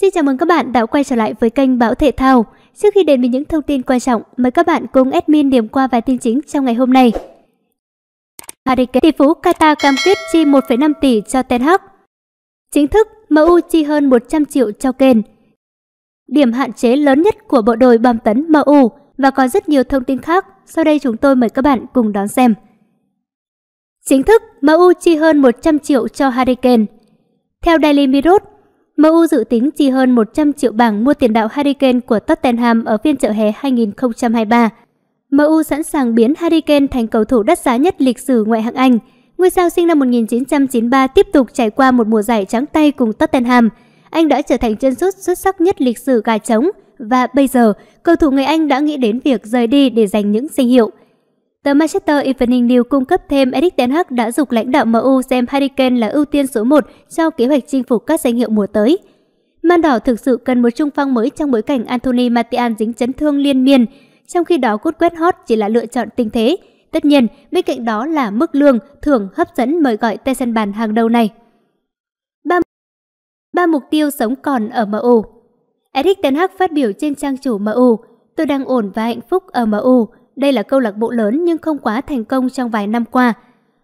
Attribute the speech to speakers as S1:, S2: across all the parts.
S1: Xin chào mừng các bạn đã quay trở lại với kênh Báo Thể Thao. Trước khi đến với những thông tin quan trọng, mời các bạn cùng admin điểm qua vài tin chính trong ngày hôm nay. Harry Kane tỷ phú Qatar cam kết chi 1,5 tỷ cho Ten Hag. Chính thức, MU chi hơn 100 triệu cho Kane. Điểm hạn chế lớn nhất của bộ đội bom tấn MU và có rất nhiều thông tin khác. Sau đây chúng tôi mời các bạn cùng đón xem. Chính thức, MU chi hơn 100 triệu cho Harry Kane. Theo Daily Mirror, MU dự tính chi hơn 100 triệu bảng mua tiền đạo Harry Kane của Tottenham ở phiên chợ hè 2023. MU sẵn sàng biến Harry Kane thành cầu thủ đắt giá nhất lịch sử ngoại hạng Anh. Ngôi sao sinh năm 1993 tiếp tục trải qua một mùa giải trắng tay cùng Tottenham. Anh đã trở thành chân sút xuất sắc nhất lịch sử gà trống và bây giờ, cầu thủ người Anh đã nghĩ đến việc rời đi để giành những danh hiệu – Tờ Manchester Evening News cung cấp thêm Eric Ten Hag đã dục lãnh đạo MU xem Harry Kane là ưu tiên số 1 cho kế hoạch chinh phục các danh hiệu mùa tới. Man đỏ thực sự cần một trung phong mới trong bối cảnh Anthony Martial dính chấn thương liên miên, trong khi đó cút quét hot chỉ là lựa chọn tình thế. Tất nhiên, bên cạnh đó là mức lương thưởng hấp dẫn mời gọi tay sân bàn hàng đầu này. Ba, ba mục tiêu sống còn ở MU. Eric Ten Hag phát biểu trên trang chủ MU, tôi đang ổn và hạnh phúc ở MU, đây là câu lạc bộ lớn nhưng không quá thành công trong vài năm qua.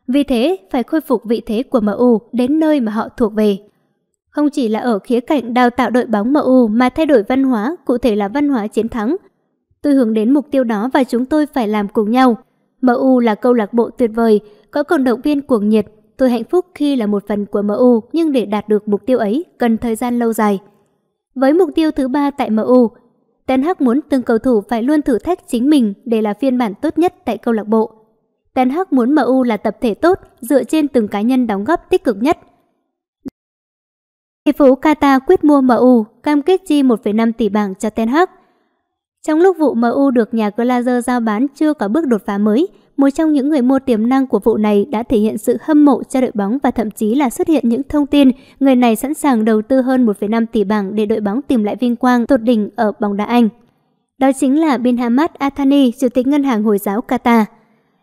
S1: Vì thế, phải khôi phục vị thế của MU đến nơi mà họ thuộc về. Không chỉ là ở khía cạnh đào tạo đội bóng MU mà thay đổi văn hóa, cụ thể là văn hóa chiến thắng. Tôi hướng đến mục tiêu đó và chúng tôi phải làm cùng nhau. MU là câu lạc bộ tuyệt vời, có cộng động viên cuồng nhiệt. Tôi hạnh phúc khi là một phần của MU, nhưng để đạt được mục tiêu ấy cần thời gian lâu dài. Với mục tiêu thứ ba tại MU Ten Hag muốn từng cầu thủ phải luôn thử thách chính mình để là phiên bản tốt nhất tại câu lạc bộ. Ten Hag muốn MU là tập thể tốt dựa trên từng cá nhân đóng góp tích cực nhất. Tỷ phú Qatar quyết mua MU, cam kết chi 1,5 tỷ bảng cho Ten Hag. Trong lúc vụ MU được nhà Glazer giao bán chưa có bước đột phá mới, một trong những người mua tiềm năng của vụ này đã thể hiện sự hâm mộ cho đội bóng và thậm chí là xuất hiện những thông tin người này sẵn sàng đầu tư hơn 1,5 tỷ bảng để đội bóng tìm lại vinh quang tột đỉnh ở bóng đá Anh. Đó chính là Bin Hamad Athani, Chủ tịch Ngân hàng Hồi giáo Qatar.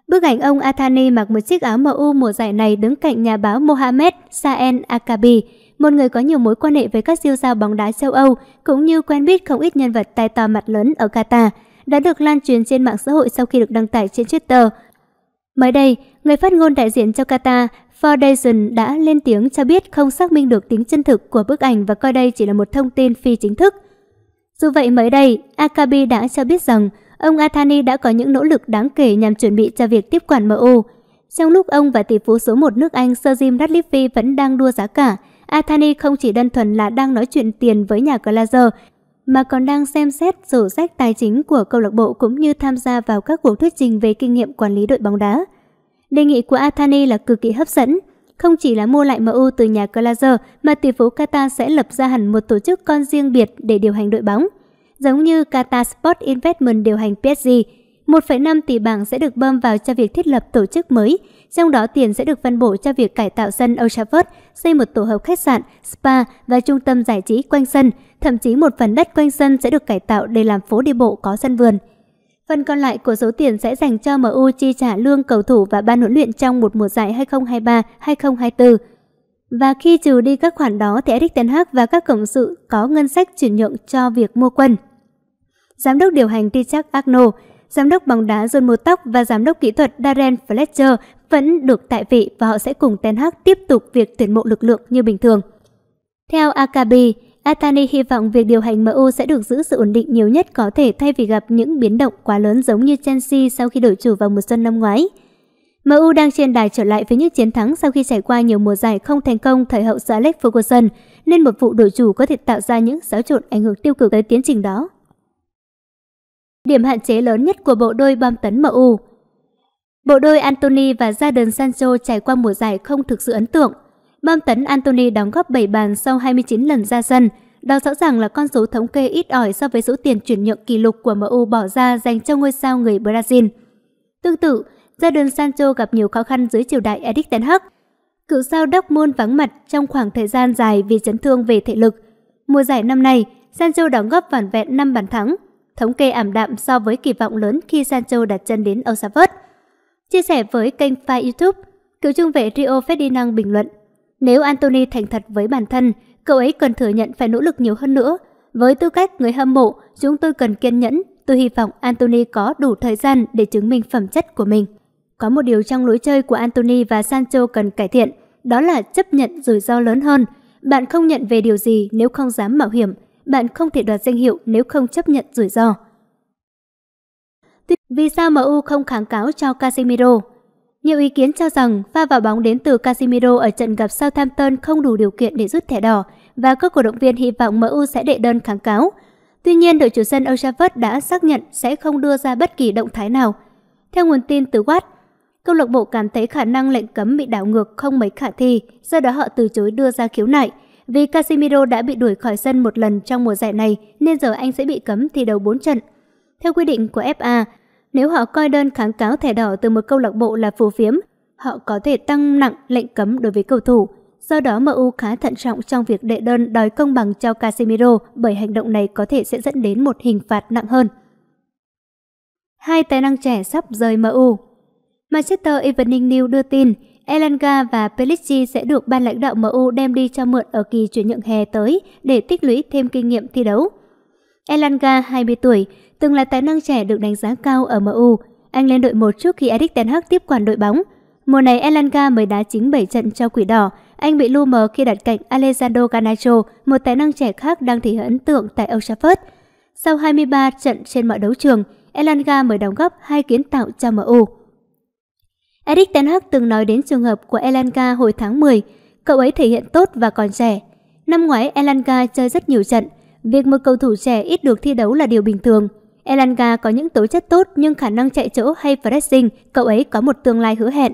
S1: Bức ảnh ông Athani mặc một chiếc áo MU mùa giải này đứng cạnh nhà báo Mohamed Saen Akabi, một người có nhiều mối quan hệ với các siêu sao bóng đá châu Âu, cũng như quen biết không ít nhân vật tài to mặt lớn ở Qatar, đã được lan truyền trên mạng xã hội sau khi được đăng tải trên Twitter – Mới đây, người phát ngôn đại diện cho Qatar Foundation đã lên tiếng cho biết không xác minh được tính chân thực của bức ảnh và coi đây chỉ là một thông tin phi chính thức. Dù vậy mới đây, Akabi đã cho biết rằng ông Athani đã có những nỗ lực đáng kể nhằm chuẩn bị cho việc tiếp quản MU. Trong lúc ông và tỷ phú số 1 nước Anh Sir Jim Ratcliffe vẫn đang đua giá cả, Athani không chỉ đơn thuần là đang nói chuyện tiền với nhà Glazer mà còn đang xem xét sổ sách tài chính của câu lạc bộ cũng như tham gia vào các cuộc thuyết trình về kinh nghiệm quản lý đội bóng đá. Đề nghị của Athani là cực kỳ hấp dẫn. Không chỉ là mua lại MU từ nhà Glazer mà tỷ phú Qatar sẽ lập ra hẳn một tổ chức con riêng biệt để điều hành đội bóng. Giống như Qatar Sport Investment điều hành PSG, 1,5 tỷ bảng sẽ được bơm vào cho việc thiết lập tổ chức mới – trong đó tiền sẽ được phân bổ cho việc cải tạo sân Old Trafford, xây một tổ hợp khách sạn, spa và trung tâm giải trí quanh sân, thậm chí một phần đất quanh sân sẽ được cải tạo để làm phố đi bộ có sân vườn. Phần còn lại của số tiền sẽ dành cho MU chi trả lương cầu thủ và ban huấn luyện trong một mùa giải 2023-2024. Và khi trừ đi các khoản đó thì Erik Ten Hag và các cộng sự có ngân sách chuyển nhượng cho việc mua quân. Giám đốc điều hành Richard Agno, giám đốc bóng đá John Murtock và giám đốc kỹ thuật Darren Fletcher vẫn được tại vị và họ sẽ cùng Ten Hag tiếp tục việc tuyển mộ lực lượng như bình thường. Theo Akabi, Atani hy vọng việc điều hành MU sẽ được giữ sự ổn định nhiều nhất có thể thay vì gặp những biến động quá lớn giống như Chelsea sau khi đổi chủ vào mùa xuân năm ngoái. MU đang trên đà trở lại với những chiến thắng sau khi trải qua nhiều mùa giải không thành công thời hậu Sir Alex Ferguson, nên một vụ đổi chủ có thể tạo ra những xáo trộn ảnh hưởng tiêu cực tới tiến trình đó. Điểm hạn chế lớn nhất của bộ đôi bom tấn MU Bộ đôi Anthony và Jadon Sancho trải qua mùa giải không thực sự ấn tượng. Bom tấn Anthony đóng góp 7 bàn sau 29 lần ra sân. Đó rõ ràng là con số thống kê ít ỏi so với số tiền chuyển nhượng kỷ lục của MU bỏ ra dành cho ngôi sao người Brazil. Tương tự, Jadon Sancho gặp nhiều khó khăn dưới triều đại Erik Ten Hag. Cựu sao Dortmund vắng mặt trong khoảng thời gian dài vì chấn thương về thể lực. Mùa giải năm nay, Sancho đóng góp vỏn vẹn 5 bàn thắng, thống kê ảm đạm so với kỳ vọng lớn khi Sancho đặt chân đến Old Trafford. Chia sẻ với kênh Fire YouTube, cựu trung vệ Rio Ferdinand bình luận Nếu Anthony thành thật với bản thân, cậu ấy cần thừa nhận phải nỗ lực nhiều hơn nữa. Với tư cách người hâm mộ, chúng tôi cần kiên nhẫn. Tôi hy vọng Anthony có đủ thời gian để chứng minh phẩm chất của mình. Có một điều trong lối chơi của Anthony và Sancho cần cải thiện, đó là chấp nhận rủi ro lớn hơn. Bạn không nhận về điều gì nếu không dám mạo hiểm, bạn không thể đoạt danh hiệu nếu không chấp nhận rủi ro. Vì sao MU không kháng cáo cho Casemiro? Nhiều ý kiến cho rằng pha vào bóng đến từ Casemiro ở trận gặp Southampton không đủ điều kiện để rút thẻ đỏ và các cổ động viên hy vọng MU sẽ đệ đơn kháng cáo. Tuy nhiên, đội chủ sân Old Trafford đã xác nhận sẽ không đưa ra bất kỳ động thái nào. Theo nguồn tin từ Watt, câu lạc bộ cảm thấy khả năng lệnh cấm bị đảo ngược không mấy khả thi, do đó họ từ chối đưa ra khiếu nại. Vì Casemiro đã bị đuổi khỏi sân một lần trong mùa giải này nên giờ anh sẽ bị cấm thi đấu 4 trận. Theo quy định của FA, nếu họ coi đơn kháng cáo thẻ đỏ từ một câu lạc bộ là phù phiếm, họ có thể tăng nặng lệnh cấm đối với cầu thủ. Do đó MU khá thận trọng trong việc đệ đơn đòi công bằng cho Casemiro bởi hành động này có thể sẽ dẫn đến một hình phạt nặng hơn. Hai tài năng trẻ sắp rời MU Manchester Evening News đưa tin Elanga và Pellici sẽ được ban lãnh đạo MU đem đi cho mượn ở kỳ chuyển nhượng hè tới để tích lũy thêm kinh nghiệm thi đấu. Elanga, 20 tuổi, từng là tài năng trẻ được đánh giá cao ở MU. Anh lên đội một trước khi Erik Ten Hag tiếp quản đội bóng. Mùa này Elanga mới đá chính 7 trận cho Quỷ Đỏ. Anh bị lu mờ khi đặt cạnh Alessandro Garnacho, một tài năng trẻ khác đang thể hiện ấn tượng tại Old Trafford. Sau 23 trận trên mọi đấu trường, Elanga mới đóng góp hai kiến tạo cho MU. Erik Ten Hag từng nói đến trường hợp của Elanga hồi tháng 10. Cậu ấy thể hiện tốt và còn trẻ. Năm ngoái Elanga chơi rất nhiều trận. Việc một cầu thủ trẻ ít được thi đấu là điều bình thường. Elanga có những tố chất tốt nhưng khả năng chạy chỗ hay pressing, cậu ấy có một tương lai hứa hẹn.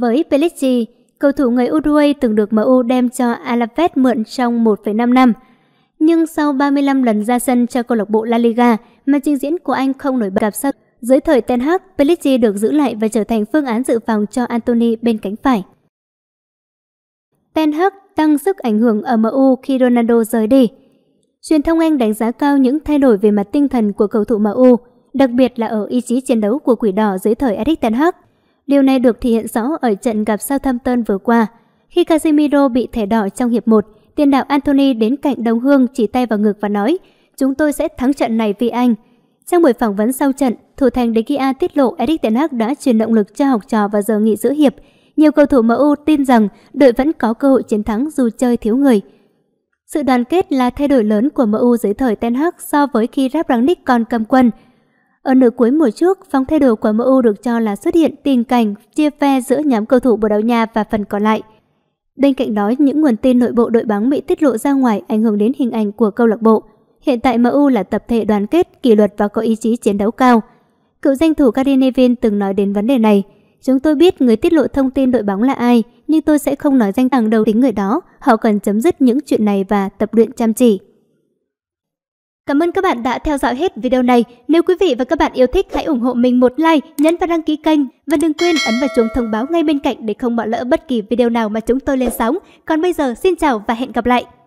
S1: Với Pellegrini, cầu thủ người Uruguay từng được MU đem cho Alaves mượn trong 1,5 năm. Nhưng sau 35 lần ra sân cho câu lạc bộ La Liga mà trình diễn của anh không nổi bật gặp sao dưới thời Ten Hag, Pellegrini được giữ lại và trở thành phương án dự phòng cho Anthony bên cánh phải. Ten Hag tăng sức ảnh hưởng ở MU khi Ronaldo rời đi. Truyền thông Anh đánh giá cao những thay đổi về mặt tinh thần của cầu thủ MU, đặc biệt là ở ý chí chiến đấu của quỷ đỏ dưới thời Erik Ten Hag. Điều này được thể hiện rõ ở trận gặp Southampton vừa qua, khi Casemiro bị thẻ đỏ trong hiệp 1, tiền đạo Anthony đến cạnh đồng hương chỉ tay vào ngực và nói Chúng tôi sẽ thắng trận này vì anh. Trong buổi phỏng vấn sau trận, thủ thành De Gea tiết lộ Erik Ten Hag đã truyền động lực cho học trò vào giờ nghỉ giữa hiệp. Nhiều cầu thủ MU tin rằng đội vẫn có cơ hội chiến thắng dù chơi thiếu người. Sự đoàn kết là thay đổi lớn của MU dưới thời Ten Hag so với khi Rangnick còn cầm quân. Ở nửa cuối mùa trước, phong thay đổi của MU được cho là xuất hiện tình cảnh chia phe giữa nhóm cầu thủ Bồ Đào Nha và phần còn lại. Bên cạnh đó, những nguồn tin nội bộ đội bóng bị tiết lộ ra ngoài ảnh hưởng đến hình ảnh của câu lạc bộ. Hiện tại MU là tập thể đoàn kết, kỷ luật và có ý chí chiến đấu cao. Cựu danh thủ Gary Neville từng nói đến vấn đề này – Chúng tôi biết người tiết lộ thông tin đội bóng là ai, nhưng tôi sẽ không nói danh thẳng đầu tính người đó. Họ cần chấm dứt những chuyện này và tập luyện chăm chỉ. Cảm ơn các bạn đã theo dõi hết video này. Nếu quý vị và các bạn yêu thích, hãy ủng hộ mình một like, nhấn và đăng ký kênh. Và đừng quên ấn vào chuông thông báo ngay bên cạnh để không bỏ lỡ bất kỳ video nào mà chúng tôi lên sóng. Còn bây giờ, xin chào và hẹn gặp lại!